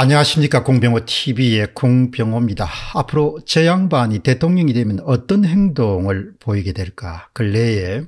안녕하십니까 공병호TV의 공병호입니다. 앞으로 제 양반이 대통령이 되면 어떤 행동을 보이게 될까 근래에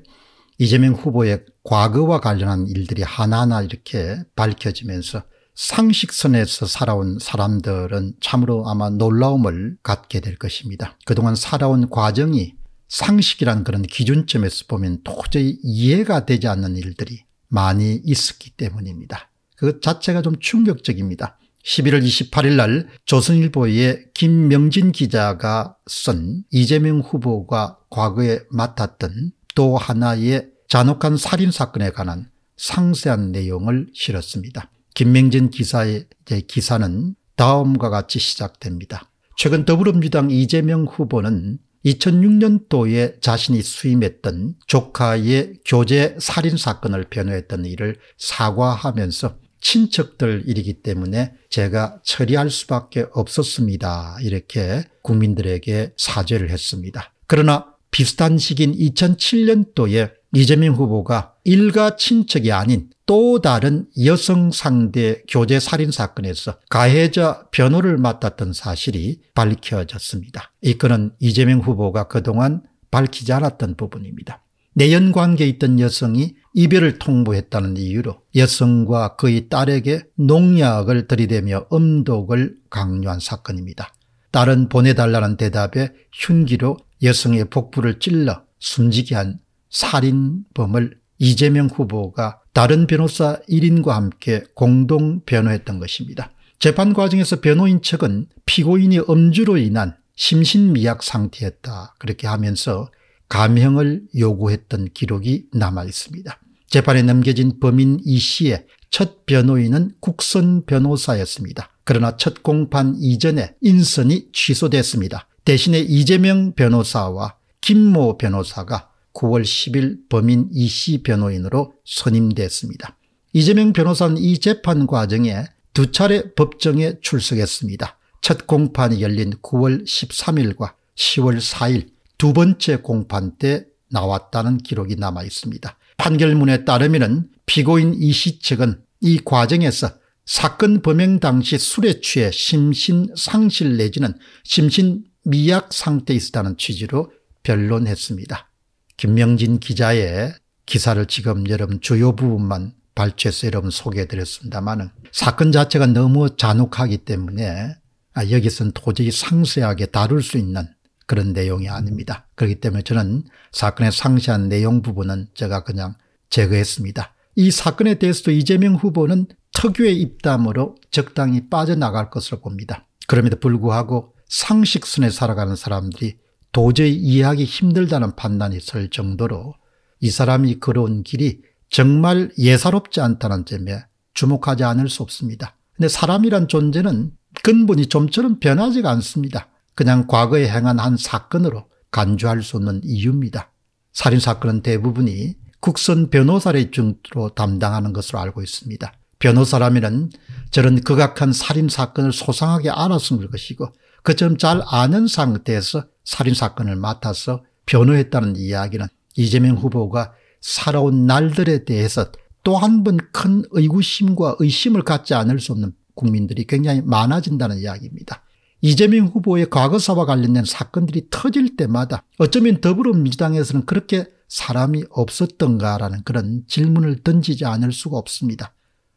이재명 후보의 과거와 관련한 일들이 하나하나 이렇게 밝혀지면서 상식선에서 살아온 사람들은 참으로 아마 놀라움을 갖게 될 것입니다. 그동안 살아온 과정이 상식이라는 그런 기준점에서 보면 도저히 이해가 되지 않는 일들이 많이 있었기 때문입니다. 그 자체가 좀 충격적입니다. 11월 28일 날 조선일보의 김명진 기자가 쓴 이재명 후보가 과거에 맡았던 또 하나의 잔혹한 살인사건에 관한 상세한 내용을 실었습니다. 김명진 기사의 기사는 다음과 같이 시작됩니다. 최근 더불어민주당 이재명 후보는 2006년도에 자신이 수임했던 조카의 교제 살인사건을 변호했던 일을 사과하면서 친척들이기 일 때문에 제가 처리할 수밖에 없었습니다. 이렇게 국민들에게 사죄를 했습니다. 그러나 비슷한 시기인 2007년도에 이재명 후보가 일가 친척이 아닌 또 다른 여성 상대 교제 살인 사건에서 가해자 변호를 맡았던 사실이 밝혀졌습니다. 이 건은 이재명 후보가 그동안 밝히지 않았던 부분입니다. 내연 관계에 있던 여성이 이별을 통보했다는 이유로 여성과 그의 딸에게 농약을 들이대며 음독을 강요한 사건입니다. 딸은 보내달라는 대답에 흉기로 여성의 복부를 찔러 숨지게 한 살인범을 이재명 후보가 다른 변호사 1인과 함께 공동 변호했던 것입니다. 재판 과정에서 변호인 측은 피고인이 음주로 인한 심신미약 상태였다 그렇게 하면서 감형을 요구했던 기록이 남아 있습니다. 재판에 넘겨진 범인 이 씨의 첫 변호인은 국선 변호사였습니다. 그러나 첫 공판 이전에 인선이 취소됐습니다. 대신에 이재명 변호사와 김모 변호사가 9월 10일 범인 이 씨 변호인으로 선임됐습니다. 이재명 변호사는 이 재판 과정에 두 차례 법정에 출석했습니다. 첫 공판이 열린 9월 13일과 10월 4일 두 번째 공판 때 나왔다는 기록이 남아 있습니다. 판결문에 따르면 피고인 이 시측은 이 과정에서 사건 범행 당시 술에 취해 심신상실 내지는 심신미약 상태에 있었다는 취지로 변론했습니다. 김명진 기자의 기사를 지금 여러분 주요 부분만 발췌해서 여러분 소개해드렸습니다만 사건 자체가 너무 잔혹하기 때문에 아, 여기서는 도저히 상세하게 다룰 수 있는 그런 내용이 아닙니다. 그렇기 때문에 저는 사건의 상세한 내용 부분은 제가 그냥 제거했습니다. 이 사건에 대해서도 이재명 후보는 특유의 입담으로 적당히 빠져나갈 것으로 봅니다. 그럼에도 불구하고 상식선에 살아가는 사람들이 도저히 이해하기 힘들다는 판단이 설 정도로 이 사람이 걸어온 길이 정말 예사롭지 않다는 점에 주목하지 않을 수 없습니다. 근데 사람이란 존재는 근본이 좀처럼 변하지가 않습니다. 그냥 과거에 행한 한 사건으로 간주할 수는 이유입니다. 살인사건은 대부분이 국선 변호사의 중으로 담당하는 것으로 알고 있습니다. 변호사라면 저런 극악한 살인사건을 소상하게 알았을 것이고 그처잘 아는 상태에서 살인사건을 맡아서 변호했다는 이야기는 이재명 후보가 살아온 날들에 대해서 또 한 번 큰 의구심과 의심을 갖지 않을 수 없는 국민들이 굉장히 많아진다는 이야기입니다. 이재명 후보의 과거사와 관련된 사건들이 터질 때마다 어쩌면 더불어민주당에서는 그렇게 사람이 없었던가라는 그런 질문을 던지지 않을 수가 없습니다.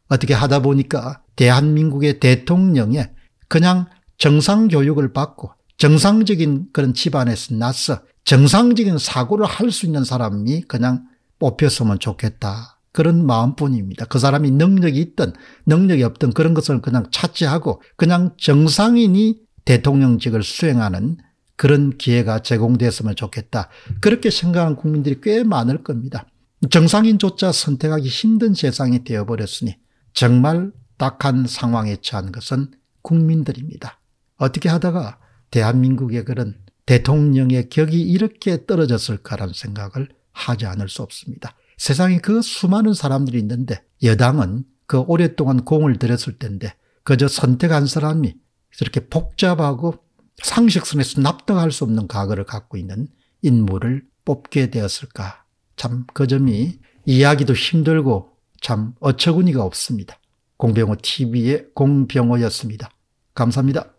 어떻게 하다 보니까 대한민국의 대통령에 그냥 정상교육을 받고 정상적인 그런 집안에서 나서 정상적인 사고를 할 수 있는 사람이 그냥 뽑혔으면 좋겠다. 그런 마음뿐입니다. 그 사람이 능력이 있든 능력이 없든 그런 것을 그냥 차치하고 그냥 정상인이 대통령직을 수행하는 그런 기회가 제공됐으면 좋겠다. 그렇게 생각하는 국민들이 꽤 많을 겁니다. 정상인조차 선택하기 힘든 세상이 되어버렸으니 정말 딱한 상황에 처한 것은 국민들입니다. 어떻게 하다가 대한민국의 그런 대통령의 격이 이렇게 떨어졌을까라는 생각을 하지 않을 수 없습니다. 세상에 그 수많은 사람들이 있는데 여당은 그 오랫동안 공을 들였을 텐데 그저 선택한 사람이 이렇게 복잡하고 상식선에서 납득할 수 없는 과거를 갖고 있는 인물을 뽑게 되었을까. 참 그 점이 이야기도 힘들고 참 어처구니가 없습니다. 공병호 TV의 공병호였습니다. 감사합니다.